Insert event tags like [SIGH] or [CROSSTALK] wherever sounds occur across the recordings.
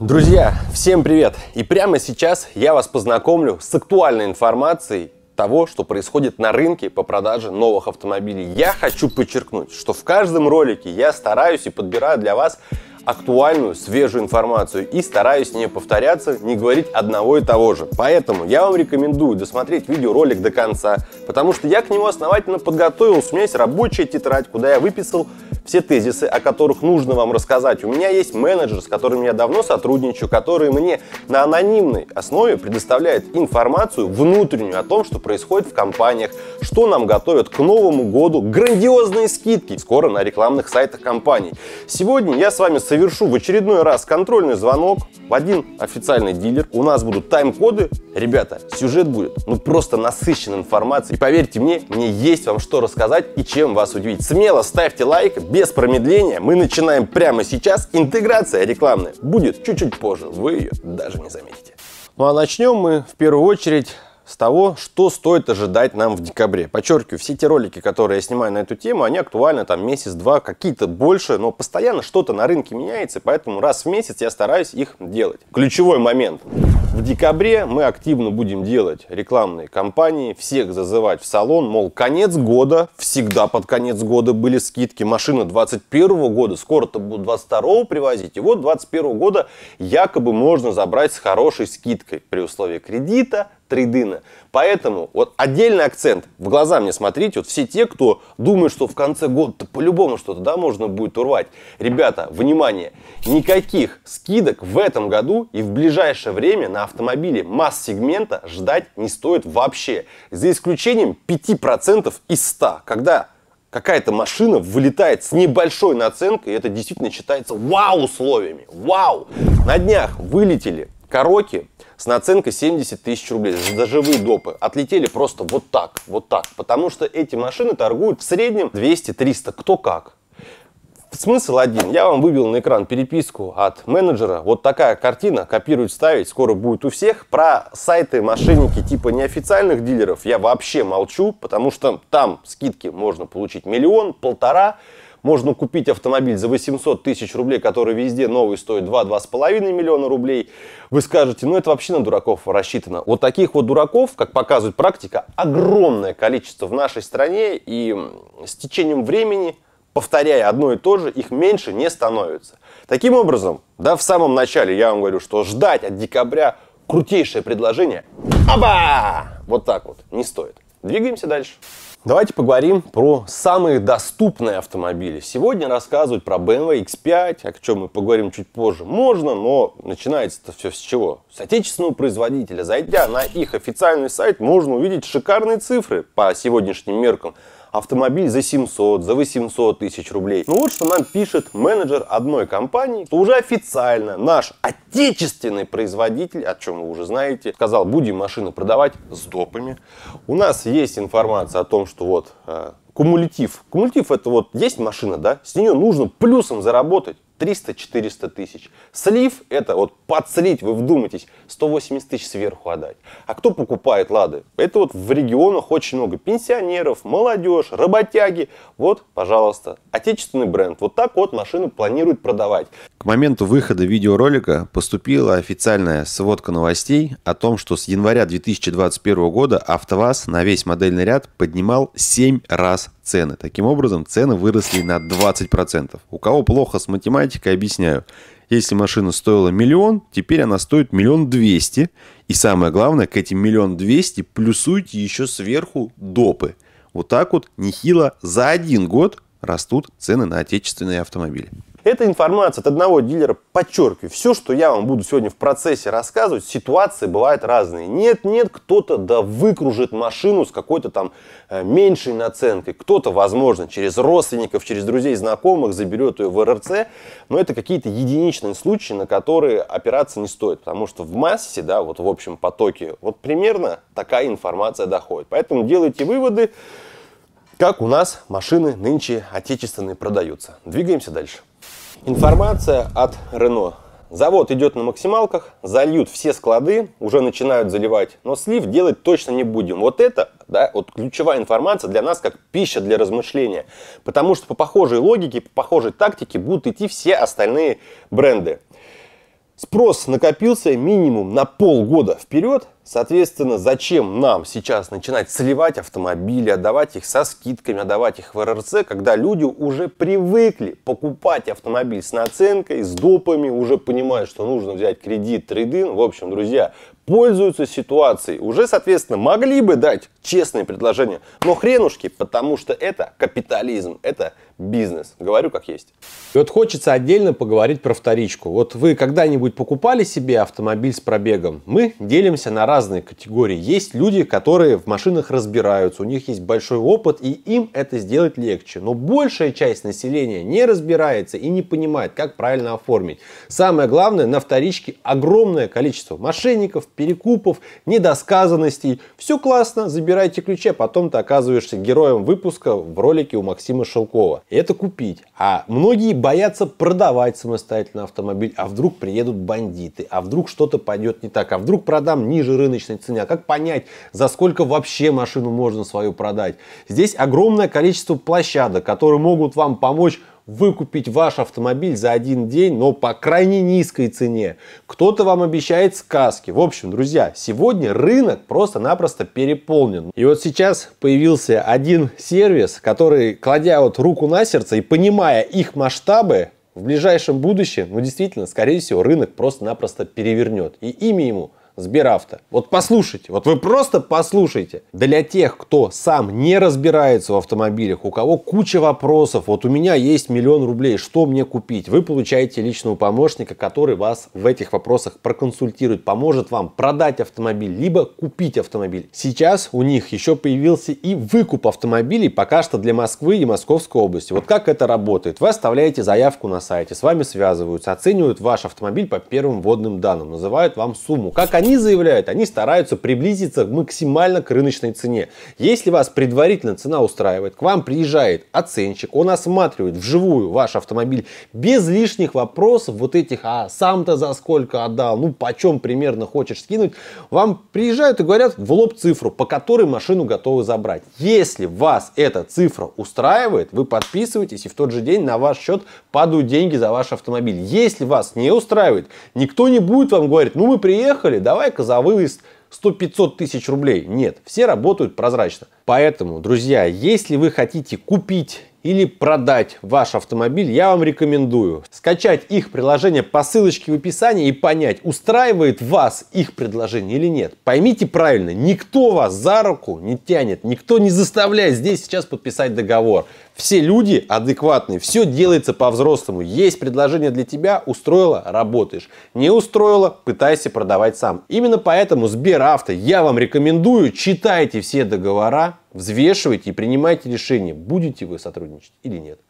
Друзья, всем привет! И прямо сейчас я вас познакомлю с актуальной информацией того, что происходит на рынке по продаже новых автомобилей. Я хочу подчеркнуть, что в каждом ролике я стараюсь и подбираю для вас актуальную, свежую информацию и стараюсь не повторяться, не говорить одного и того же. Поэтому я вам рекомендую досмотреть видеоролик до конца, потому что я к нему основательно подготовился. У меня есть рабочая тетрадь, куда я выписал все тезисы, о которых нужно вам рассказать. У меня есть менеджер, с которым я давно сотрудничаю, который мне на анонимной основе предоставляет информацию внутреннюю о том, что происходит в компаниях, что нам готовят к Новому году, грандиозные скидки скоро на рекламных сайтах компаний. Сегодня я с вами совершенно завершу в очередной раз контрольный звонок в один официальный дилер. У нас будут тайм-коды. Ребята, сюжет будет ну просто насыщен информацией. И поверьте мне, мне есть вам что рассказать и чем вас удивить. Смело ставьте лайк, без промедления. Мы начинаем прямо сейчас. Интеграция рекламная будет чуть-чуть позже. Вы ее даже не заметите. Ну а начнем мы в первую очередь с того, что стоит ожидать нам в декабре. Подчеркиваю, все те ролики, которые я снимаю на эту тему, они актуальны там месяц-два, какие-то больше, но постоянно что-то на рынке меняется, поэтому раз в месяц я стараюсь их делать. Ключевой момент. В декабре мы активно будем делать рекламные кампании, всех зазывать в салон, мол, конец года, всегда под конец года были скидки, машины 21 года, скоро-то будут 22 привозить, и вот 21 года якобы можно забрать с хорошей скидкой при условии кредита, трейдына. Поэтому вот отдельный акцент, в глаза мне смотрите, вот все те, кто думает, что в конце года по-любому что-то да, можно будет урвать. Ребята, внимание, никаких скидок в этом году и в ближайшее время на автомобили масс-сегмента ждать не стоит вообще. За исключением 5% из 100, когда какая-то машина вылетает с небольшой наценкой, и это действительно считается вау-условиями. Вау! На днях вылетели Короки с наценкой 70 тысяч рублей. За живые допы. Отлетели просто вот так, вот так. Потому что эти машины торгуют в среднем 200-300, кто как. Смысл один. Я вам выбил на экран переписку от менеджера. Вот такая картина. Копировать, ставить. Скоро будет у всех. Про сайты, мошенники типа неофициальных дилеров я вообще молчу, потому что там скидки можно получить миллион, полтора. Можно купить автомобиль за 800 тысяч рублей, который везде новый стоит 2-2,5 миллиона рублей. Вы скажете, ну это вообще на дураков рассчитано. Вот таких вот дураков, как показывает практика, огромное количество в нашей стране. И с течением времени повторяя одно и то же, их меньше не становится. Таким образом, да, в самом начале я вам говорю, что ждать от декабря крутейшее предложение, оба, вот так вот, не стоит. Двигаемся дальше. Давайте поговорим про самые доступные автомобили. Сегодня рассказывать про BMW X5, о чем мы поговорим чуть позже, можно, но начинается это все с чего? С отечественного производителя. Зайдя на их официальный сайт, можно увидеть шикарные цифры по сегодняшним меркам – автомобиль за 700, за 800 тысяч рублей. Ну вот что нам пишет менеджер одной компании, что уже официально наш отечественный производитель, о чем вы уже знаете, сказал, будем машины продавать с допами. У нас есть информация о том, что вот э, кумулятив. Кумулятив это вот есть машина, да, с нее нужно плюсом заработать. 300-400 тысяч. Слив – это вот подслить, вы вдумайтесь, 180 тысяч сверху отдать. А кто покупает «Лады»? Это вот в регионах очень много пенсионеров, молодежь, работяги. Вот, пожалуйста, отечественный бренд. Вот так вот машину планируют продавать. К моменту выхода видеоролика поступила официальная сводка новостей о том, что с января 2021 года АвтоВАЗ на весь модельный ряд поднимал 7 раз цены. Таким образом, цены выросли на 20%. У кого плохо с математикой, объясняю. Если машина стоила миллион, теперь она стоит миллион двести. И самое главное, к этим миллион двести плюсуйте еще сверху допы. Вот так вот нехило за один год растут цены на отечественные автомобили. Эта информация от одного дилера, подчеркиваю, все, что я вам буду сегодня в процессе рассказывать, ситуации бывают разные. Нет-нет, кто-то да выкружит машину с какой-то там э, меньшей наценкой, кто-то, возможно, через родственников, через друзей, знакомых заберет ее в РРЦ, но это какие-то единичные случаи, на которые опираться не стоит, потому что в массе, да, вот в общем потоке, вот примерно такая информация доходит. Поэтому делайте выводы, как у нас машины нынче отечественные продаются. Двигаемся дальше. Информация от Рено. Завод идет на максималках, зальют все склады, уже начинают заливать, но слив делать точно не будем. Вот это да, вот ключевая информация для нас как пища для размышления. Потому что по похожей логике, по похожей тактике будут идти все остальные бренды. Спрос накопился минимум на полгода вперед, соответственно, зачем нам сейчас начинать сливать автомобили, отдавать их со скидками, отдавать их в РРЦ, когда люди уже привыкли покупать автомобиль с наценкой, с допами, уже понимают, что нужно взять кредит, трейдин. В общем, друзья, пользуются ситуацией. Уже, соответственно, могли бы дать честные предложения. Но хренушки, потому что это капитализм, это бизнес. Говорю как есть. И вот хочется отдельно поговорить про вторичку. Вот вы когда-нибудь покупали себе автомобиль с пробегом? Мы делимся на разные категории. Есть люди, которые в машинах разбираются, у них есть большой опыт, и им это сделать легче. Но большая часть населения не разбирается и не понимает, как правильно оформить. Самое главное, на вторичке огромное количество мошенников, перекупов, недосказанностей. Все классно, забирайте забирайте ключи, а потом ты оказываешься героем выпуска в ролике у Максима Шелкова. Это купить. А многие боятся продавать самостоятельно автомобиль. А вдруг приедут бандиты? А вдруг что-то пойдет не так? А вдруг продам ниже рыночной цены? А как понять, за сколько вообще машину можно свою продать? Здесь огромное количество площадок, которые могут вам помочь выкупить ваш автомобиль за один день, но по крайне низкой цене. Кто-то вам обещает сказки. В общем, друзья, сегодня рынок просто-напросто переполнен. И вот сейчас появился один сервис, который, кладя вот руку на сердце и понимая их масштабы, в ближайшем будущем, ну действительно, скорее всего, рынок просто-напросто перевернет. И имя ему Сберавто. Вот послушайте, вот вы просто послушайте. Для тех, кто сам не разбирается в автомобилях, у кого куча вопросов, вот у меня есть миллион рублей, что мне купить? Вы получаете личного помощника, который вас в этих вопросах проконсультирует, поможет вам продать автомобиль, либо купить автомобиль. Сейчас у них еще появился и выкуп автомобилей, пока что для Москвы и Московской области. Вот как это работает? Вы оставляете заявку на сайте, с вами связываются, оценивают ваш автомобиль по первым водным данным, называют вам сумму. Как они они заявляют, они стараются приблизиться максимально к рыночной цене. Если вас предварительно цена устраивает, к вам приезжает оценщик, он осматривает вживую ваш автомобиль без лишних вопросов вот этих, а сам-то за сколько отдал, ну почем примерно хочешь скинуть, вам приезжают и говорят в лоб цифру, по которой машину готовы забрать. Если вас эта цифра устраивает, вы подписываетесь и в тот же день на ваш счет падают деньги за ваш автомобиль. Если вас не устраивает, никто не будет вам говорить, ну мы приехали, давай давай-ка за выезд 100-500 тысяч рублей. Нет, все работают прозрачно. Поэтому, друзья, если вы хотите купить или продать ваш автомобиль, я вам рекомендую скачать их приложение по ссылочке в описании и понять, устраивает вас их предложение или нет. Поймите правильно, никто вас за руку не тянет, никто не заставляет здесь сейчас подписать договор. Все люди адекватные, все делается по-взрослому. Есть предложение для тебя, устроило – работаешь. Не устроило – пытайся продавать сам. Именно поэтому Сберавто я вам рекомендую, читайте все договора, взвешивайте и принимайте решение, будете вы сотрудничать или нет.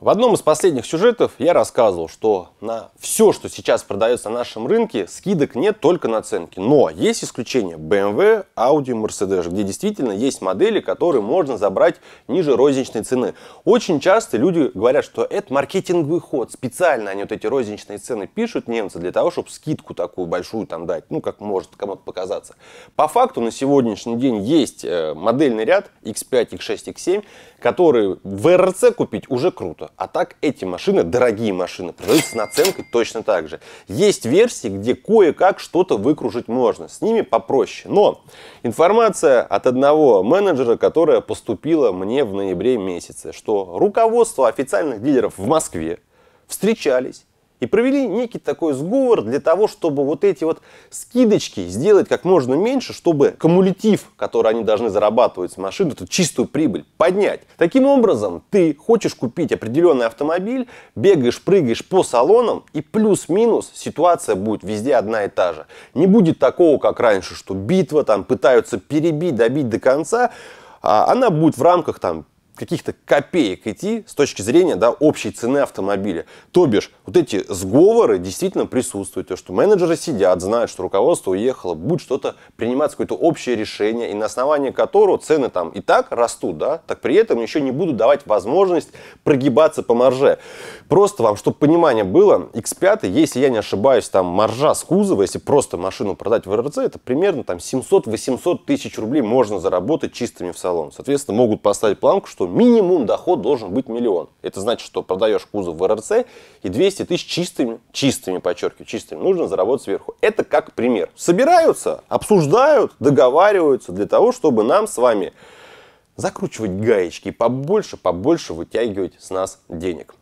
В одном из последних сюжетов я рассказывал, что на все, что сейчас продается на нашем рынке, скидок нет только на ценки. Но есть исключение: BMW, Audi, Mercedes, где действительно есть модели, которые можно забрать ниже розничной цены. Очень часто люди говорят, что это маркетинговый ход. Специально они вот эти розничные цены пишут немцы для того, чтобы скидку такую большую там дать. Ну, как может кому-то показаться. По факту на сегодняшний день есть э, модельный ряд X5, X6, X7, которые в РРЦ купить уже круто. А так эти машины, дорогие машины, продаются с наценкой точно так же. Есть версии, где кое-как что-то выкружить можно. С ними попроще. Но информация от одного менеджера, которая поступила мне в ноябре месяце, что руководство официальных дилеров в Москве встречались и провели некий такой сговор для того, чтобы вот эти вот скидочки сделать как можно меньше, чтобы кумулятив, который они должны зарабатывать с машины, эту чистую прибыль, поднять. Таким образом, ты хочешь купить определенный автомобиль, бегаешь, прыгаешь по салонам, и плюс-минус ситуация будет везде одна и та же. Не будет такого, как раньше, что битва там пытаются перебить, добить до конца, а она будет в рамках там каких-то копеек идти с точки зрения да, общей цены автомобиля. То бишь, вот эти сговоры действительно присутствуют, то, что менеджеры сидят, знают, что руководство уехало, будет что-то принимать, какое-то общее решение, и на основании которого цены там и так растут, да, так при этом еще не будут давать возможность прогибаться по марже. Просто вам, чтобы понимание было, X5, если я не ошибаюсь, там маржа с кузова, если просто машину продать в РЦ, это примерно там 700-800 тысяч рублей можно заработать чистыми в салон. Соответственно, могут поставить планку, что минимум доход должен быть миллион. Это значит, что продаешь кузов в РРЦ и 200 тысяч чистыми, чистыми, подчеркиваю, чистыми, нужно заработать сверху. Это как пример. Собираются, обсуждают, договариваются для того, чтобы нам с вами закручивать гаечки и побольше, побольше вытягивать с нас денег.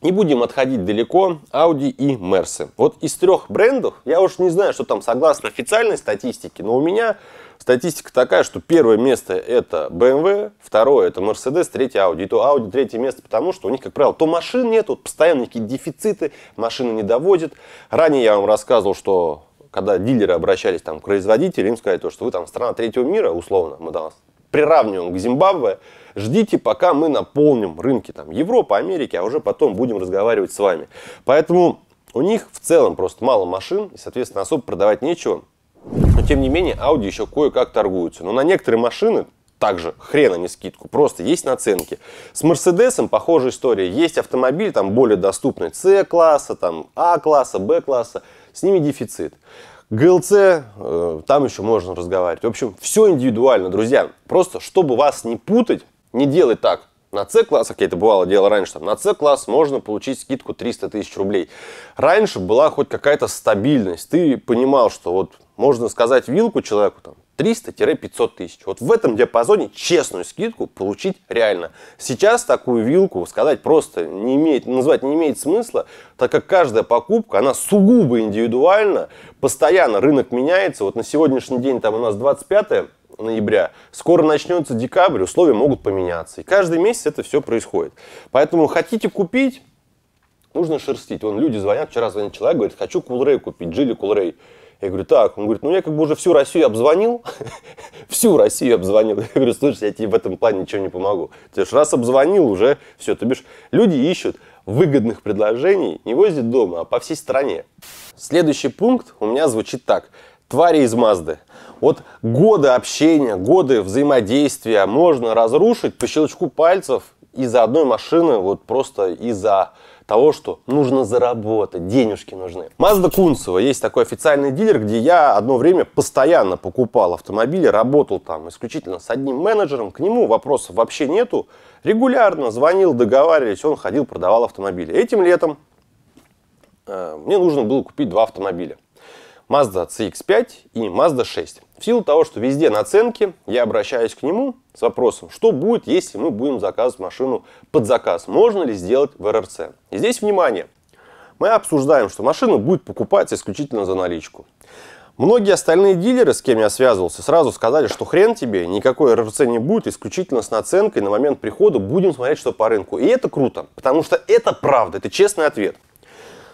Не будем отходить далеко, Audi и Mercedes. Вот из трех брендов, я уж не знаю, что там согласно официальной статистике, но у меня Статистика такая, что первое место это BMW, второе это Mercedes, третье Audi. И то Audi третье место, потому что у них, как правило, то машин нет, вот постоянно какие дефициты, машины не доводят. Ранее я вам рассказывал, что когда дилеры обращались там, к производителю, им сказали, то, что вы там страна третьего мира, условно, мы там приравниваем к Зимбабве, ждите, пока мы наполним рынки там, Европы, Америки, а уже потом будем разговаривать с вами. Поэтому у них в целом просто мало машин, и, соответственно, особо продавать нечего. Но тем не менее, Audi еще кое-как торгуются. Но на некоторые машины также хрена не скидку, просто есть наценки. С Мерседесом похожая история. Есть автомобиль, там более доступный С-класса, там А-класса, Б-класса. С ними дефицит. ГЛЦ, э, там еще можно разговаривать. В общем, все индивидуально, друзья. Просто, чтобы вас не путать, не делай так. На С-класс, окей, это бывало дело раньше, там, на С-класс можно получить скидку 300 тысяч рублей. Раньше была хоть какая-то стабильность. Ты понимал, что вот можно сказать вилку человеку там 300-500 тысяч. Вот в этом диапазоне честную скидку получить реально. Сейчас такую вилку сказать просто не имеет, назвать не имеет смысла, так как каждая покупка, она сугубо индивидуальна, постоянно рынок меняется. Вот на сегодняшний день там у нас 25 ноября. Скоро начнется декабрь, условия могут поменяться. И каждый месяц это все происходит. Поэтому хотите купить, нужно шерстить. Вон люди звонят, вчера звонит человек, говорит, хочу Кулрей купить, жили Кулрей. Я говорю, так. Он говорит, ну я как бы уже всю Россию обзвонил. [LAUGHS] всю Россию обзвонил. Я говорю, слушай, я тебе в этом плане ничего не помогу. Ты же раз обзвонил, уже все. Ты бишь, люди ищут выгодных предложений не возле дома, а по всей стране. Следующий пункт у меня звучит так. Твари из Мазды. Вот годы общения, годы взаимодействия можно разрушить по щелчку пальцев из-за одной машины, вот просто из-за того, что нужно заработать, денежки нужны. Mazda Кунцева, есть такой официальный дилер, где я одно время постоянно покупал автомобили, работал там исключительно с одним менеджером, к нему вопросов вообще нету, регулярно звонил, договаривались, он ходил, продавал автомобили. Этим летом э, мне нужно было купить два автомобиля. Mazda CX-5 и Mazda 6. В силу того, что везде наценки, я обращаюсь к нему с вопросом, что будет, если мы будем заказывать машину под заказ, можно ли сделать в РРЦ. И здесь внимание, мы обсуждаем, что машина будет покупаться исключительно за наличку. Многие остальные дилеры, с кем я связывался, сразу сказали, что хрен тебе, никакой РРЦ не будет, исключительно с наценкой на момент прихода будем смотреть, что по рынку. И это круто, потому что это правда, это честный ответ.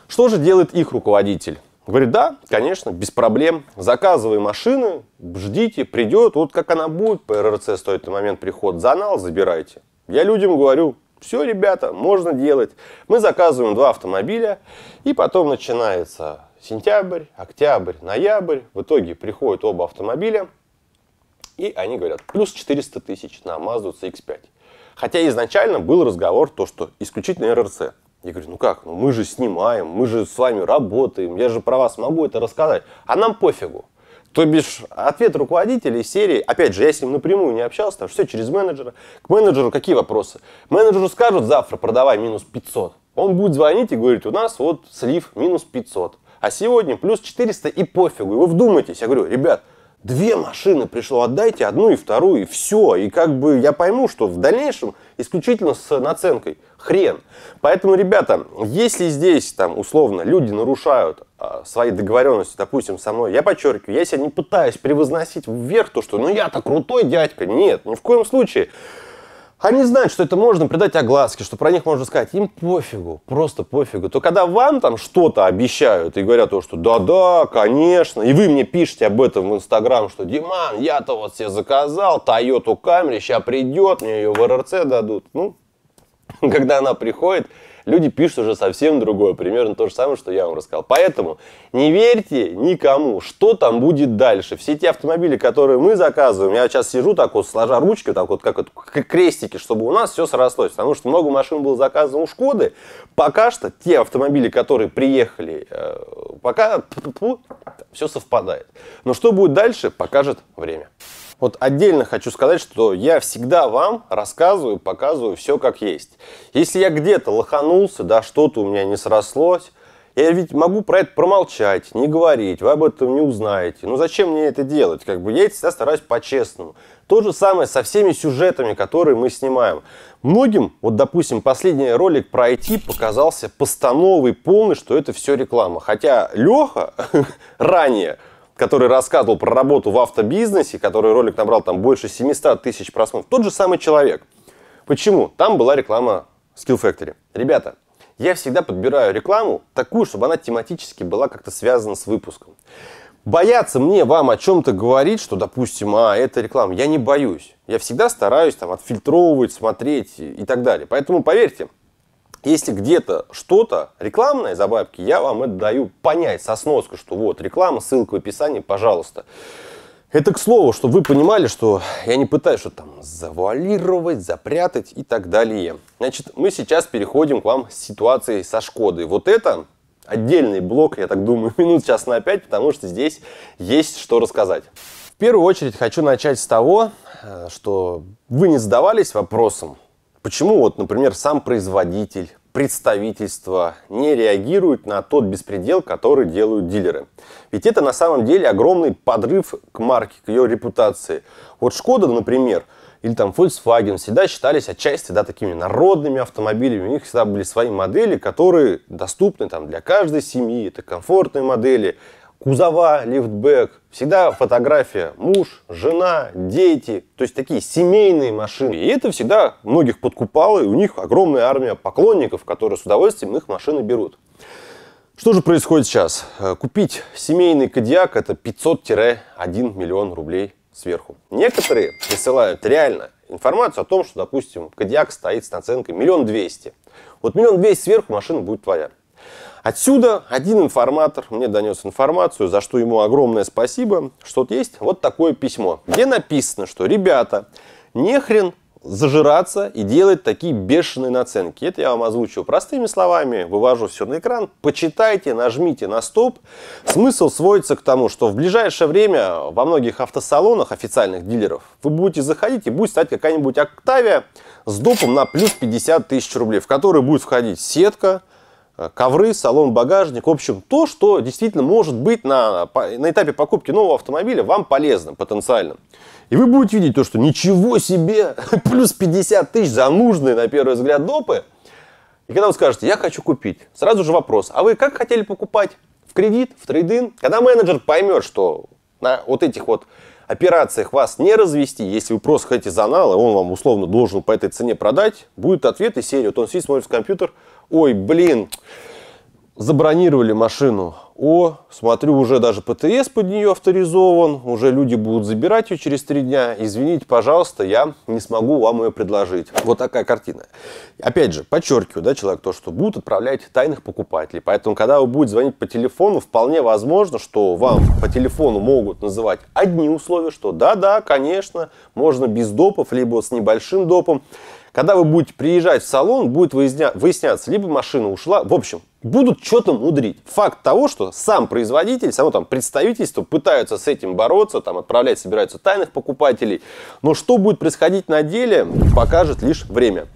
Что же делает их руководитель? Говорит, да, конечно, без проблем. Заказывай машины, ждите, придет. Вот как она будет по РРЦ стоит на момент приход занал, забирайте. Я людям говорю, все, ребята, можно делать. Мы заказываем два автомобиля, и потом начинается сентябрь, октябрь, ноябрь. В итоге приходят оба автомобиля, и они говорят, плюс 400 тысяч на Mazda CX-5. Хотя изначально был разговор, то, что исключительно РРЦ. Я говорю, ну как, ну мы же снимаем, мы же с вами работаем, я же про вас могу это рассказать. А нам пофигу. То бишь, ответ руководителей серии, опять же, я с ним напрямую не общался, там все через менеджера. К менеджеру какие вопросы? Менеджеру скажут завтра продавай минус 500. Он будет звонить и говорить, у нас вот слив минус 500. А сегодня плюс 400 и пофигу. И вы вдумайтесь, я говорю, ребят, Две машины пришло, отдайте одну и вторую, и все. И как бы я пойму, что в дальнейшем исключительно с наценкой. Хрен. Поэтому, ребята, если здесь, там, условно, люди нарушают э, свои договоренности, допустим, со мной, я подчеркиваю, я себя не пытаюсь превозносить вверх то, что ну я-то крутой дядька. Нет, ни в коем случае. Они знают, что это можно придать огласке, что про них можно сказать. Им пофигу, просто пофигу. То когда вам там что-то обещают и говорят то, что да-да, конечно, и вы мне пишете об этом в Инстаграм, что Диман, я-то вот себе заказал Тойоту Камри, сейчас придет, мне ее в РРЦ дадут. Ну, [LAUGHS] когда она приходит, люди пишут уже совсем другое, примерно то же самое, что я вам рассказал. Поэтому не верьте никому, что там будет дальше. Все те автомобили, которые мы заказываем, я сейчас сижу так вот, сложа ручки, так вот, как вот крестики, чтобы у нас все срослось, потому что много машин было заказано у Шкоды. Пока что те автомобили, которые приехали, э, пока все совпадает. Но что будет дальше, покажет время. Вот отдельно хочу сказать, что я всегда вам рассказываю, показываю все как есть. Если я где-то лоханулся, да, что-то у меня не срослось, я ведь могу про это промолчать, не говорить, вы об этом не узнаете. Ну зачем мне это делать? Как бы я всегда стараюсь по-честному. То же самое со всеми сюжетами, которые мы снимаем. Многим, вот допустим, последний ролик про IT показался постановой полный, что это все реклама. Хотя Леха [LAUGHS] ранее который рассказывал про работу в автобизнесе, который ролик набрал там больше 700 тысяч просмотров, тот же самый человек. Почему? Там была реклама Skill Factory. Ребята, я всегда подбираю рекламу такую, чтобы она тематически была как-то связана с выпуском. Бояться мне вам о чем-то говорить, что, допустим, а, это реклама, я не боюсь. Я всегда стараюсь там отфильтровывать, смотреть и так далее. Поэтому поверьте, если где-то что-то рекламное за бабки, я вам это даю понять со сноской, что вот реклама, ссылка в описании, пожалуйста. Это к слову, чтобы вы понимали, что я не пытаюсь что там завуалировать, запрятать и так далее. Значит, мы сейчас переходим к вам с ситуацией со Шкодой. Вот это отдельный блок, я так думаю, [LAUGHS] минут сейчас на 5, потому что здесь есть что рассказать. В первую очередь хочу начать с того, э, что вы не задавались вопросом, Почему вот, например, сам производитель, представительство не реагирует на тот беспредел, который делают дилеры? Ведь это на самом деле огромный подрыв к марке, к ее репутации. Вот Шкода, например, или там Volkswagen всегда считались отчасти да, такими народными автомобилями. У них всегда были свои модели, которые доступны там, для каждой семьи. Это комфортные модели, кузова, лифтбэк, всегда фотография муж, жена, дети, то есть такие семейные машины. И это всегда многих подкупало, и у них огромная армия поклонников, которые с удовольствием их машины берут. Что же происходит сейчас? Э, купить семейный Кодиак это 500-1 миллион рублей сверху. Некоторые присылают реально информацию о том, что, допустим, Кодиак стоит с наценкой миллион двести. Вот миллион двести сверху машина будет твоя. Отсюда один информатор мне донес информацию, за что ему огромное спасибо, что тут есть вот такое письмо, где написано, что ребята, нехрен зажираться и делать такие бешеные наценки. Это я вам озвучу простыми словами, вывожу все на экран. Почитайте, нажмите на стоп. Смысл сводится к тому, что в ближайшее время во многих автосалонах официальных дилеров вы будете заходить и будет стать какая-нибудь Октавия с допом на плюс 50 тысяч рублей, в который будет входить сетка, Э, ковры, салон, багажник, в общем, то, что действительно может быть на, на этапе покупки нового автомобиля вам полезным потенциально. И вы будете видеть то, что ничего себе, [LAUGHS] плюс 50 тысяч за нужные, на первый взгляд, допы. И когда вы скажете, я хочу купить, сразу же вопрос, а вы как хотели покупать? В кредит, в трейдинг? Когда менеджер поймет, что на вот этих вот операциях вас не развести, если вы просто хотите занал, и он вам условно должен по этой цене продать, будет ответ и серия. Вот он сидит, смотрит в компьютер, ой, блин, забронировали машину. О, смотрю, уже даже ПТС под нее авторизован, уже люди будут забирать ее через три дня. Извините, пожалуйста, я не смогу вам ее предложить. Вот такая картина. Опять же, подчеркиваю, да, человек, то, что будут отправлять тайных покупателей. Поэтому, когда вы будете звонить по телефону, вполне возможно, что вам по телефону могут называть одни условия, что да-да, конечно, можно без допов, либо с небольшим допом. Когда вы будете приезжать в салон, будет выясня... выясняться, либо машина ушла, в общем, будут что-то мудрить. Факт того, что сам производитель, само там представительство пытаются с этим бороться, там отправлять, собираются тайных покупателей, но что будет происходить на деле, покажет лишь время.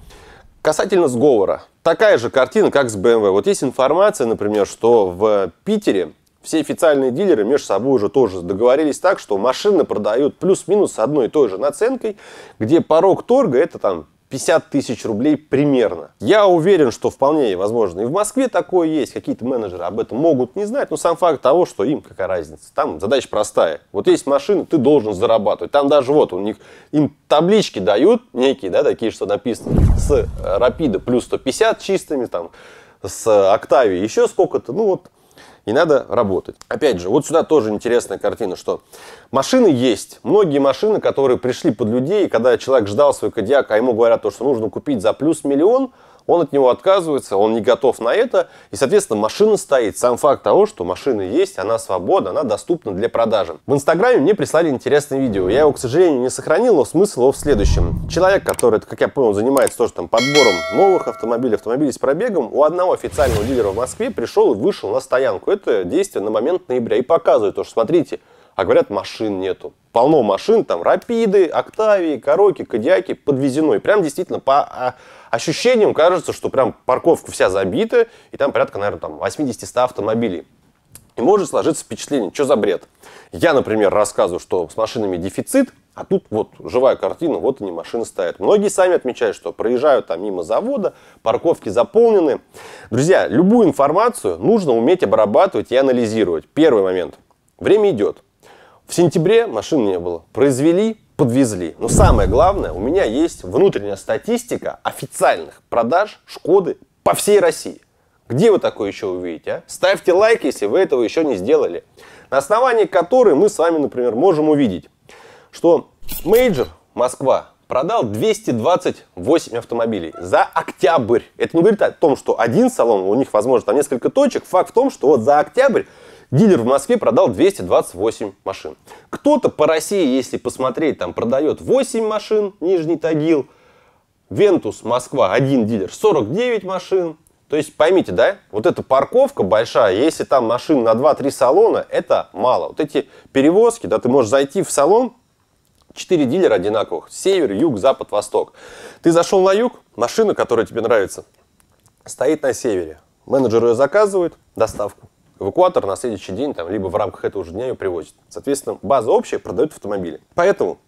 Касательно сговора. Такая же картина, как с BMW. Вот есть информация, например, что в Питере все официальные дилеры между собой уже тоже договорились так, что машины продают плюс-минус с одной и той же наценкой, где порог торга это там 50 тысяч рублей примерно. Я уверен, что вполне возможно. И в Москве такое есть. Какие-то менеджеры об этом могут не знать, но сам факт того, что им какая разница. Там задача простая. Вот есть машина, ты должен зарабатывать. Там даже вот у них, им таблички дают некие, да, такие, что написано с Рапида э, плюс 150 чистыми, там, с Октавией э, еще сколько-то. Ну вот и надо работать. Опять же, вот сюда тоже интересная картина, что машины есть. Многие машины, которые пришли под людей, когда человек ждал свой кадиак, а ему говорят то, что нужно купить за плюс миллион – он от него отказывается, он не готов на это, и, соответственно, машина стоит. Сам факт того, что машина есть, она свободна, она доступна для продажи. В Инстаграме мне прислали интересное видео. Я его, к сожалению, не сохранил, но смысл его в следующем. Человек, который, как я понял, занимается тоже там подбором новых автомобилей, автомобилей с пробегом, у одного официального дилера в Москве пришел и вышел на стоянку. Это действие на момент ноября. И показывает то, что смотрите, а говорят, машин нету. Полно машин, там, Рапиды, Октавии, Короки, Кодиаки, подвезено. И прям действительно по а, ощущением кажется, что прям парковка вся забита, и там порядка, наверное, там 80-100 автомобилей. И может сложиться впечатление, что за бред. Я, например, рассказываю, что с машинами дефицит, а тут вот живая картина, вот они, машины стоят. Многие сами отмечают, что проезжают там мимо завода, парковки заполнены. Друзья, любую информацию нужно уметь обрабатывать и анализировать. Первый момент. Время идет. В сентябре машин не было. Произвели, подвезли. Но самое главное, у меня есть внутренняя статистика официальных продаж Шкоды по всей России. Где вы такое еще увидите? А? Ставьте лайк, если вы этого еще не сделали. На основании которой мы с вами, например, можем увидеть, что Мейджор Москва продал 228 автомобилей за октябрь. Это не говорит о том, что один салон, у них, возможно, там несколько точек. Факт в том, что вот за октябрь Дилер в Москве продал 228 машин. Кто-то по России, если посмотреть, там продает 8 машин, Нижний Тагил, Вентус, Москва, один дилер, 49 машин. То есть поймите, да, вот эта парковка большая, если там машин на 2-3 салона, это мало. Вот эти перевозки, да, ты можешь зайти в салон, 4 дилера одинаковых, север, юг, запад, восток. Ты зашел на юг, машина, которая тебе нравится, стоит на севере. Менеджер ее заказывает, доставку. Эвакуатор на следующий день, там, либо в рамках этого же дня ее привозят. Соответственно, база общая продает автомобили. Поэтому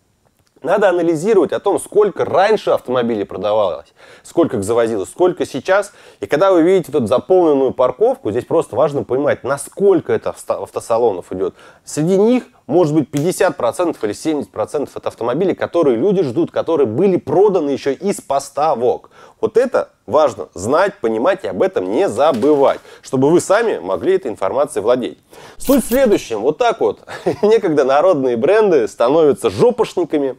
надо анализировать о том, сколько раньше автомобилей продавалось, сколько их завозилось, сколько сейчас. И когда вы видите тут заполненную парковку, здесь просто важно понимать, насколько это автосалонов идет. Среди них может быть 50% или 70% от автомобилей, которые люди ждут, которые были проданы еще из поставок. Вот это важно знать, понимать и об этом не забывать, чтобы вы сами могли этой информацией владеть. Суть в следующем. Вот так вот. [LAUGHS] Некогда народные бренды становятся жопошниками,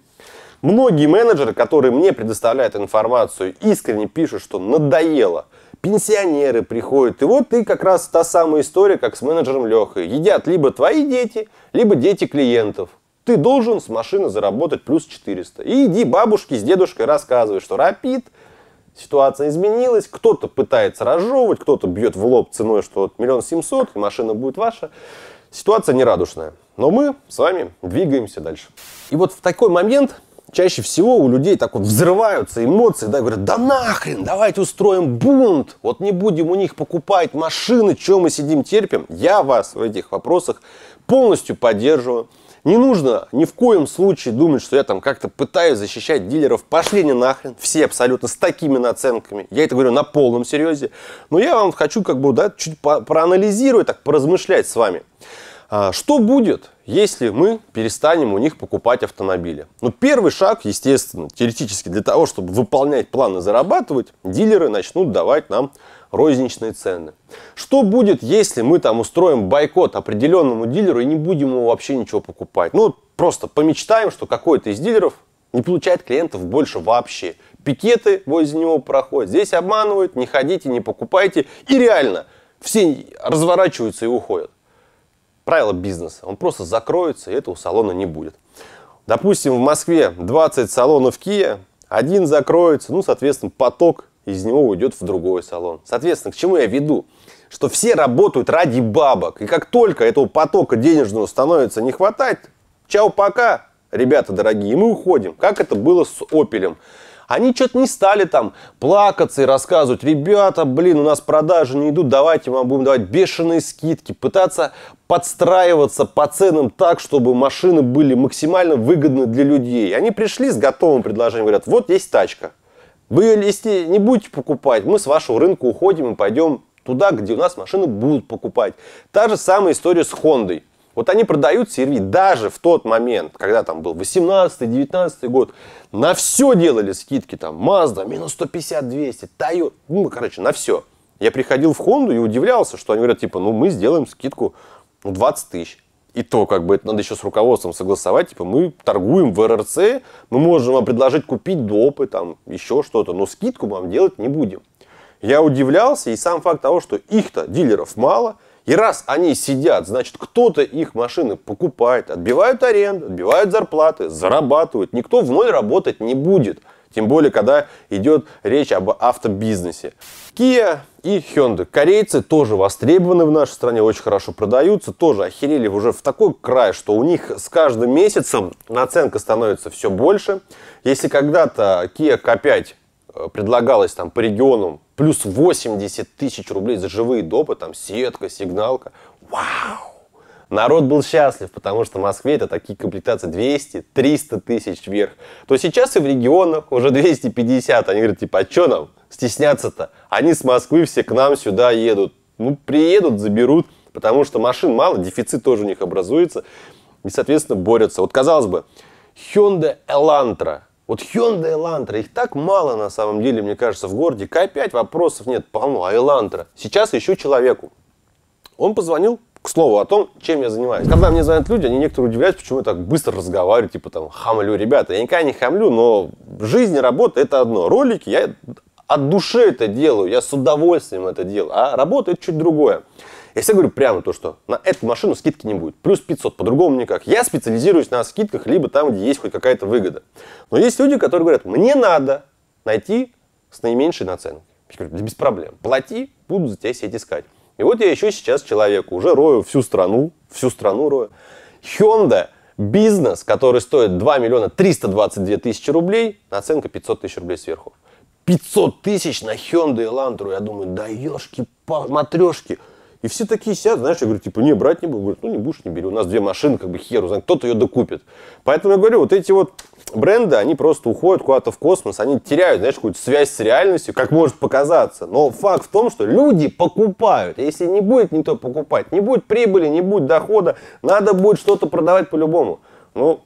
Многие менеджеры, которые мне предоставляют информацию, искренне пишут, что надоело пенсионеры приходят. И вот ты как раз та самая история, как с менеджером Лехой. Едят либо твои дети, либо дети клиентов. Ты должен с машины заработать плюс 400. И иди бабушке с дедушкой рассказывай, что рапид, ситуация изменилась, кто-то пытается разжевывать, кто-то бьет в лоб ценой, что миллион семьсот, машина будет ваша. Ситуация нерадушная. Но мы с вами двигаемся дальше. И вот в такой момент чаще всего у людей так вот взрываются эмоции, да, говорят, да нахрен, давайте устроим бунт, вот не будем у них покупать машины, чем мы сидим терпим. Я вас в этих вопросах полностью поддерживаю. Не нужно ни в коем случае думать, что я там как-то пытаюсь защищать дилеров. Пошли не нахрен, все абсолютно с такими наценками. Я это говорю на полном серьезе. Но я вам хочу как бы да, чуть проанализировать, так поразмышлять с вами. А, что будет, если мы перестанем у них покупать автомобили? Ну, первый шаг, естественно, теоретически для того, чтобы выполнять планы зарабатывать, дилеры начнут давать нам розничные цены. Что будет, если мы там устроим бойкот определенному дилеру и не будем ему вообще ничего покупать? Ну, просто помечтаем, что какой-то из дилеров не получает клиентов больше вообще. Пикеты возле него проходят, здесь обманывают, не ходите, не покупайте. И реально, все разворачиваются и уходят правила бизнеса. Он просто закроется, и этого салона не будет. Допустим, в Москве 20 салонов Kia, один закроется, ну, соответственно, поток из него уйдет в другой салон. Соответственно, к чему я веду? Что все работают ради бабок. И как только этого потока денежного становится не хватать, чао, пока, ребята дорогие, мы уходим. Как это было с Опелем. Они что-то не стали там плакаться и рассказывать, ребята, блин, у нас продажи не идут, давайте мы будем давать бешеные скидки, пытаться подстраиваться по ценам так, чтобы машины были максимально выгодны для людей. Они пришли с готовым предложением, говорят, вот есть тачка. Вы ее, если не будете покупать, мы с вашего рынка уходим и пойдем туда, где у нас машины будут покупать. Та же самая история с Хондой. Вот они продают сервис даже в тот момент, когда там был 18-19 год, на все делали скидки, там, Mazda, минус 150, 200, Toyota, ну, короче, на все. Я приходил в Honda и удивлялся, что они говорят, типа, ну, мы сделаем скидку 20 ну, тысяч. И то, как бы, это надо еще с руководством согласовать, типа, мы торгуем в РРЦ, мы можем вам предложить купить допы, там, еще что-то, но скидку мы вам делать не будем. Я удивлялся, и сам факт того, что их-то, дилеров, мало – и раз они сидят, значит, кто-то их машины покупает, отбивают аренду, отбивают зарплаты, зарабатывают. Никто в ноль работать не будет. Тем более, когда идет речь об автобизнесе. Kia и Hyundai. Корейцы тоже востребованы в нашей стране, очень хорошо продаются, тоже охерели уже в такой край, что у них с каждым месяцем наценка становится все больше. Если когда-то Kia K5 э, предлагалась там по регионам плюс 80 тысяч рублей за живые допы, там сетка, сигналка. Вау! Народ был счастлив, потому что в Москве это такие комплектации 200-300 тысяч вверх. То сейчас и в регионах уже 250. Они говорят, типа, а что нам стесняться-то? Они с Москвы все к нам сюда едут. Ну, приедут, заберут, потому что машин мало, дефицит тоже у них образуется. И, соответственно, борются. Вот, казалось бы, Hyundai Elantra – вот Hyundai Elantra, их так мало на самом деле, мне кажется, в городе. К5 вопросов нет, полно, а Elantra. Сейчас ищу человеку. Он позвонил, к слову, о том, чем я занимаюсь. Когда мне звонят люди, они некоторые удивляются, почему я так быстро разговариваю, типа там, хамлю, ребята. Я никогда не хамлю, но жизнь, и работа – это одно. Ролики я от души это делаю, я с удовольствием это делаю, а работа – это чуть другое. Я всегда говорю прямо то, что на эту машину скидки не будет. Плюс 500, по-другому никак. Я специализируюсь на скидках, либо там, где есть хоть какая-то выгода. Но есть люди, которые говорят, мне надо найти с наименьшей наценкой. Я говорю, да без проблем. Плати, буду за тебя сеть искать. И вот я еще сейчас человеку, уже рою всю страну, всю страну рою. Hyundai бизнес, который стоит 2 миллиона 322 тысячи рублей, наценка 500 тысяч рублей сверху. 500 тысяч на Hyundai Elantra. Я думаю, да ешки, матрешки. И все такие сидят, знаешь, я говорю, типа, не, брать не буду. Говорят, ну не будешь, не бери. У нас две машины, как бы херу, кто-то ее докупит. Поэтому я говорю, вот эти вот бренды, они просто уходят куда-то в космос, они теряют, знаешь, какую-то связь с реальностью, как может показаться. Но факт в том, что люди покупают. Если не будет никто покупать, не будет прибыли, не будет дохода, надо будет что-то продавать по-любому. Ну,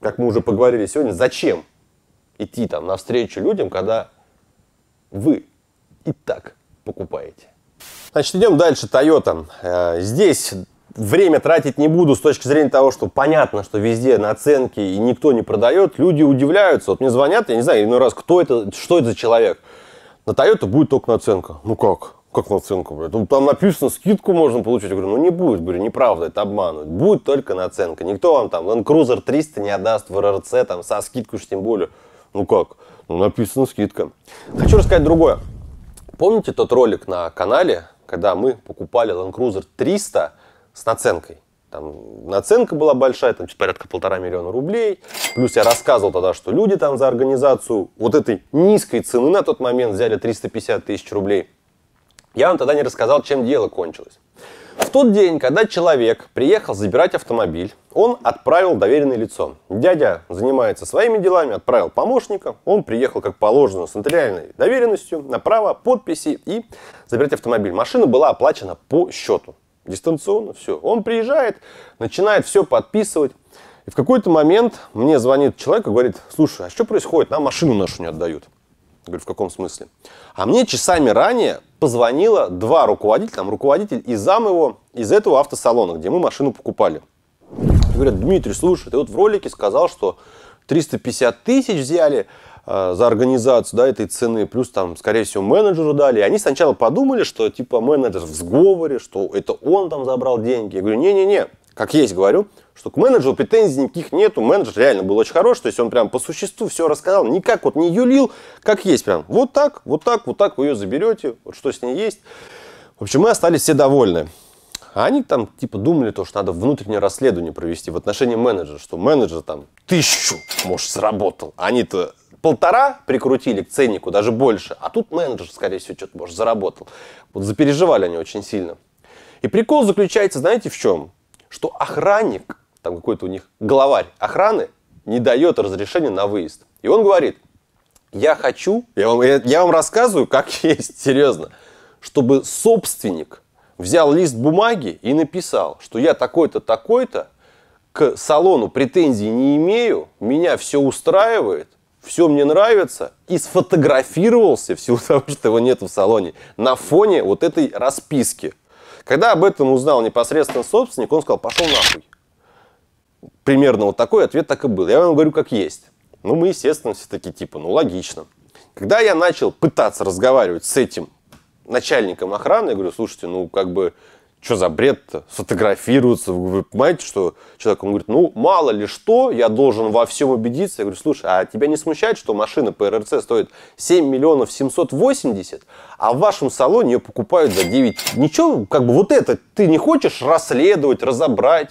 как мы уже поговорили сегодня, зачем идти там навстречу людям, когда вы и так покупаете? Значит, идем дальше. Toyota. Э, здесь время тратить не буду с точки зрения того, что понятно, что везде наценки и никто не продает. Люди удивляются. Вот мне звонят, я не знаю, иной раз, кто это, что это за человек. На Toyota будет только наценка. Ну как? Как наценка, блядь? Ну, там написано, скидку можно получить. Я говорю, ну не будет, говорю, неправда, это обманывают. Будет только наценка. Никто вам там Land Cruiser 300 не отдаст в РРЦ, там, со скидкой уж тем более. Ну как? Ну написано скидка. Хочу рассказать другое. Помните тот ролик на канале, когда мы покупали Land Cruiser 300 с наценкой. Там наценка была большая, там типа порядка полтора миллиона рублей. Плюс я рассказывал тогда, что люди там за организацию вот этой низкой цены на тот момент взяли 350 тысяч рублей. Я вам тогда не рассказал, чем дело кончилось. В тот день, когда человек приехал забирать автомобиль, он отправил доверенное лицо. Дядя занимается своими делами, отправил помощника, он приехал, как положено, с нотариальной доверенностью, направо, подписи и забирать автомобиль. Машина была оплачена по счету, дистанционно, все. Он приезжает, начинает все подписывать, и в какой-то момент мне звонит человек и говорит, слушай, а что происходит, нам машину нашу не отдают. Я говорю, в каком смысле? А мне часами ранее позвонило два руководителя, там руководитель и зам его из этого автосалона, где мы машину покупали говорят, Дмитрий, слушай, ты вот в ролике сказал, что 350 тысяч взяли э, за организацию да, этой цены, плюс там, скорее всего, менеджеру дали. И они сначала подумали, что типа менеджер в сговоре, что это он там забрал деньги. Я говорю, не-не-не, как есть говорю, что к менеджеру претензий никаких нету. Менеджер реально был очень хороший, то есть он прям по существу все рассказал, никак вот не юлил, как есть прям. Вот так, вот так, вот так вы ее заберете, вот что с ней есть. В общем, мы остались все довольны. А они там типа думали то, что надо внутреннее расследование провести в отношении менеджера, что менеджер там тысячу, может, заработал. Они-то полтора прикрутили к ценнику, даже больше. А тут менеджер, скорее всего, что-то, может, заработал. Вот запереживали они очень сильно. И прикол заключается, знаете, в чем? Что охранник, там какой-то у них главарь охраны, не дает разрешения на выезд. И он говорит, я хочу, я вам, я, я вам рассказываю, как [LAUGHS] есть, серьезно, чтобы собственник взял лист бумаги и написал, что я такой-то, такой-то, к салону претензий не имею, меня все устраивает, все мне нравится, и сфотографировался, в силу [LAUGHS] того, что его нет в салоне, на фоне вот этой расписки. Когда об этом узнал непосредственно собственник, он сказал, пошел нахуй. Примерно вот такой ответ так и был. Я вам говорю, как есть. Ну, мы, естественно, все таки типа, ну, логично. Когда я начал пытаться разговаривать с этим начальником охраны, я говорю, слушайте, ну как бы, что за бред-то, сфотографироваться, вы понимаете, что человек, он говорит, ну мало ли что, я должен во всем убедиться. Я говорю, слушай, а тебя не смущает, что машина по РРЦ стоит 7 миллионов 780, а в вашем салоне ее покупают за 9? Ничего, как бы вот это ты не хочешь расследовать, разобрать?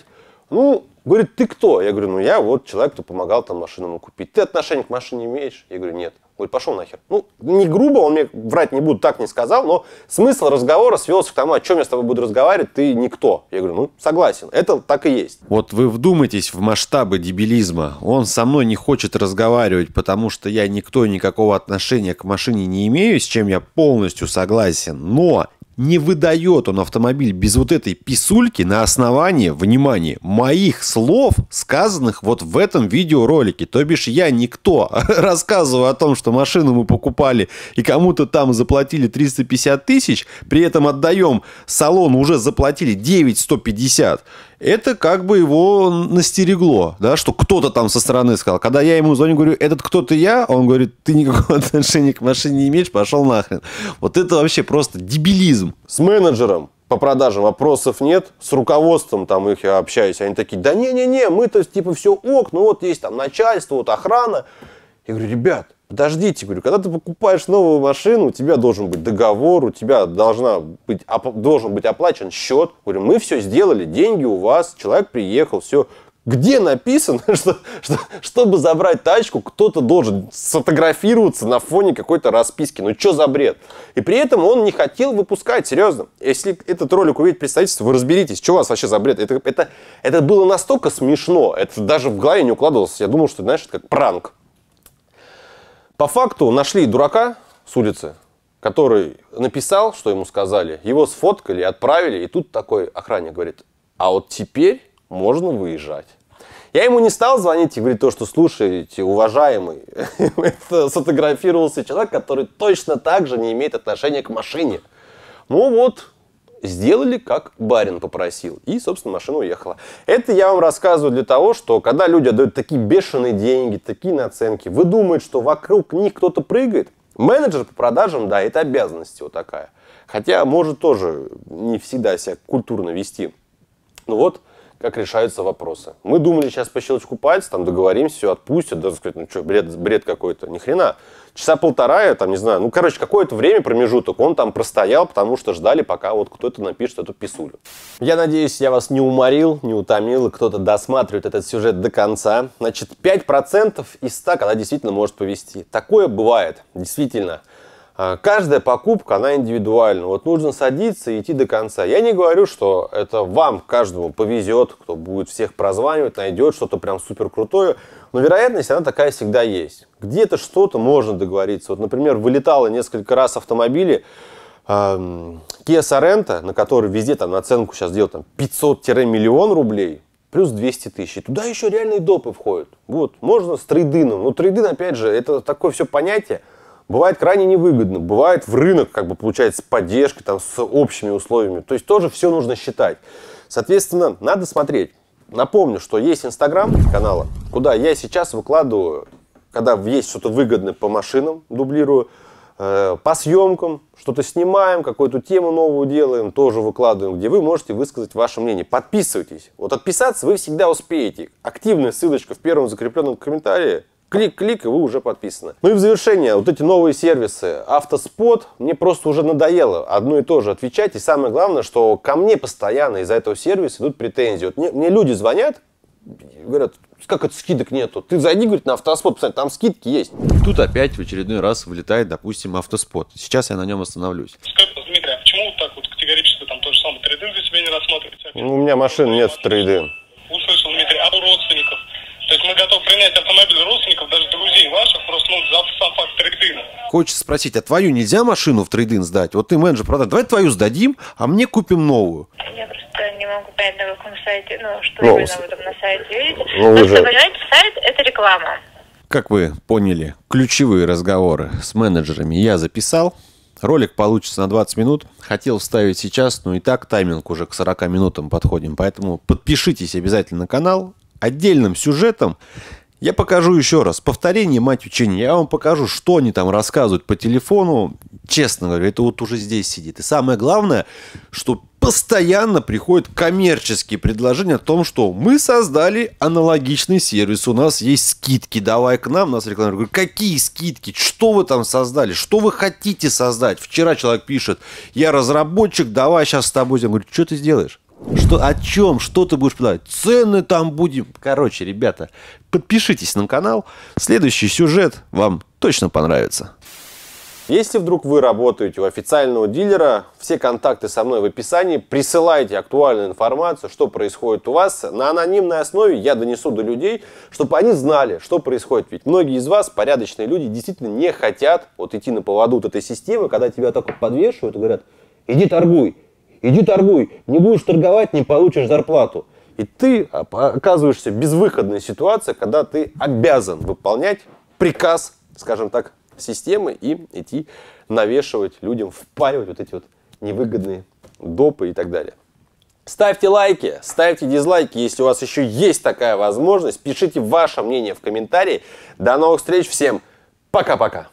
Ну, Говорит, ты кто? Я говорю, ну я вот человек, кто помогал там машину купить. Ты отношение к машине имеешь? Я говорю, нет. Говорит, пошел нахер. Ну, не грубо, он мне врать не будет, так не сказал, но смысл разговора свелся к тому, о чем я с тобой буду разговаривать, ты никто. Я говорю, ну, согласен, это так и есть. Вот вы вдумайтесь в масштабы дебилизма. Он со мной не хочет разговаривать, потому что я никто, никакого отношения к машине не имею, с чем я полностью согласен, но не выдает он автомобиль без вот этой писульки на основании, внимание, моих слов, сказанных вот в этом видеоролике. То бишь я никто. [LAUGHS] Рассказываю о том, что машину мы покупали и кому-то там заплатили 350 тысяч, при этом отдаем салон уже заплатили 9150 это как бы его настерегло, да, что кто-то там со стороны сказал. Когда я ему звоню, говорю, этот кто-то я, он говорит, ты никакого [LAUGHS] отношения к машине не имеешь, пошел нахрен. Вот это вообще просто дебилизм. С менеджером по продажам вопросов нет, с руководством там их я общаюсь, они такие, да не-не-не, мы-то типа все ок, ну вот есть там начальство, вот охрана. Я говорю, ребят, Подождите, говорю, когда ты покупаешь новую машину, у тебя должен быть договор, у тебя должна быть, оп- должен быть оплачен счет. Говорю, мы все сделали, деньги у вас, человек приехал, все. Где написано, [LAUGHS] что, что чтобы забрать тачку, кто-то должен сфотографироваться на фоне какой-то расписки? Ну что за бред? И при этом он не хотел выпускать, серьезно. Если этот ролик увидит представительство, вы разберитесь, что у вас вообще за бред. Это, это, это было настолько смешно, это даже в голове не укладывалось. Я думал, что, знаешь, это как пранк. По факту нашли дурака с улицы, который написал, что ему сказали, его сфоткали, отправили, и тут такой охранник говорит, а вот теперь можно выезжать. Я ему не стал звонить и говорить то, что слушаете, уважаемый. [LAUGHS] Это сфотографировался человек, который точно так же не имеет отношения к машине. Ну вот, сделали, как барин попросил. И, собственно, машина уехала. Это я вам рассказываю для того, что когда люди отдают такие бешеные деньги, такие наценки, вы думаете, что вокруг них кто-то прыгает? Менеджер по продажам, да, это обязанность вот такая. Хотя может тоже не всегда себя культурно вести. Ну вот, как решаются вопросы. Мы думали, сейчас по щелчку пальца, там договоримся, все отпустят, даже сказать, ну что, бред, бред какой-то, ни хрена. Часа полтора, я там не знаю, ну, короче, какое-то время промежуток он там простоял, потому что ждали, пока вот кто-то напишет эту писулю. Я надеюсь, я вас не уморил, не утомил, и кто-то досматривает этот сюжет до конца. Значит, 5% из 100, когда действительно может повести. Такое бывает, действительно. А, каждая покупка, она индивидуальна. Вот нужно садиться и идти до конца. Я не говорю, что это вам, каждому повезет, кто будет всех прозванивать, найдет что-то прям супер крутое. Но вероятность, она такая всегда есть. Где-то что-то можно договориться. Вот, например, вылетало несколько раз автомобили, Kia Sorento, на который везде там наценку сейчас делают там 500-миллион рублей, плюс 200 тысяч. И туда еще реальные допы входят. Вот, можно с трейдином. Но трейдин, опять же, это такое все понятие бывает крайне невыгодно, бывает в рынок, как бы получается, с поддержкой, там, с общими условиями. То есть тоже все нужно считать. Соответственно, надо смотреть. Напомню, что есть Инстаграм канала, куда я сейчас выкладываю, когда есть что-то выгодное по машинам, дублирую, э, по съемкам, что-то снимаем, какую-то тему новую делаем, тоже выкладываем, где вы можете высказать ваше мнение. Подписывайтесь. Вот отписаться вы всегда успеете. Активная ссылочка в первом закрепленном комментарии Клик-клик, и вы уже подписаны. Ну и в завершение, вот эти новые сервисы. Автоспот, мне просто уже надоело одно и то же отвечать. И самое главное, что ко мне постоянно из-за этого сервиса идут претензии. Вот мне, мне люди звонят, говорят, как это скидок нету? Ты зайди, говорит, на автоспот, посмотри, там скидки есть. И тут опять в очередной раз вылетает, допустим, автоспот. Сейчас я на нем остановлюсь. Дмитрий, а почему вот так вот категорически там то же самое 3D для тебя не рассматривается? Ну, у меня машин нет в 3D. Услышал, Дмитрий, а у родственников? То есть мы готовы принять автомобиль родственников, даже друзей ваших, просто ну, за сам факт трейдинга. Хочется спросить, а твою нельзя машину в трейдинг сдать? Вот ты менеджер продать, давай твою сдадим, а мне купим новую. Я просто не могу понять, на каком сайте, ну, что ну, именно вы там на сайте видите. Ну, Просто, уже... понимаете, сайт – это реклама. Как вы поняли, ключевые разговоры с менеджерами я записал. Ролик получится на 20 минут. Хотел вставить сейчас, но ну, и так тайминг уже к 40 минутам подходим. Поэтому подпишитесь обязательно на канал отдельным сюжетом. Я покажу еще раз. Повторение, мать учения. Я вам покажу, что они там рассказывают по телефону. Честно говоря, это вот уже здесь сидит. И самое главное, что постоянно приходят коммерческие предложения о том, что мы создали аналогичный сервис, у нас есть скидки, давай к нам, нас рекламируют. Говорю, какие скидки? Что вы там создали? Что вы хотите создать? Вчера человек пишет, я разработчик, давай сейчас с тобой. Я говорю, что ты сделаешь? Что, о чем? Что ты будешь продавать? Цены там будем. Короче, ребята, подпишитесь на канал. Следующий сюжет вам точно понравится. Если вдруг вы работаете у официального дилера, все контакты со мной в описании, присылайте актуальную информацию, что происходит у вас. На анонимной основе я донесу до людей, чтобы они знали, что происходит. Ведь многие из вас, порядочные люди, действительно не хотят вот идти на поводу вот этой системы, когда тебя так вот подвешивают и говорят, иди торгуй. Иди торгуй. Не будешь торговать, не получишь зарплату. И ты а, оказываешься в безвыходной ситуации, когда ты обязан выполнять приказ, скажем так, системы и идти навешивать людям, впаривать вот эти вот невыгодные допы и так далее. Ставьте лайки, ставьте дизлайки, если у вас еще есть такая возможность. Пишите ваше мнение в комментарии. До новых встреч всем. Пока-пока.